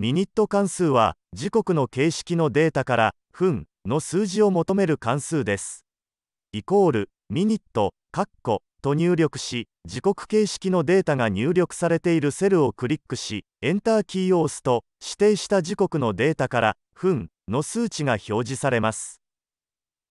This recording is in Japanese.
ミニット関数は時刻の形式のデータから分の数字を求める関数です。イコールミニットカッコと入力し時刻形式のデータが入力されているセルをクリックしエンターキーを押すと指定した時刻のデータから分の数値が表示されます。